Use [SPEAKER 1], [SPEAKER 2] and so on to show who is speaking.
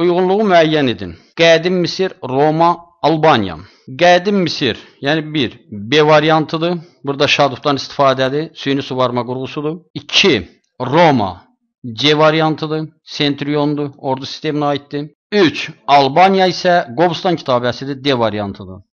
[SPEAKER 1] Uyğunluğu müəyyən edin. Qədim Misir, Roma, Albaniya. Qədim Misir, yəni 1. B variantıdır. Burada şadufdan istifadədir. Süni suvarma qurğusudur. 2. Roma. C variantıdır. Sentriondur. Ordu sisteminə aiddir. 3. Albaniya isə Qobustan kitabəsidir. D variantıdır.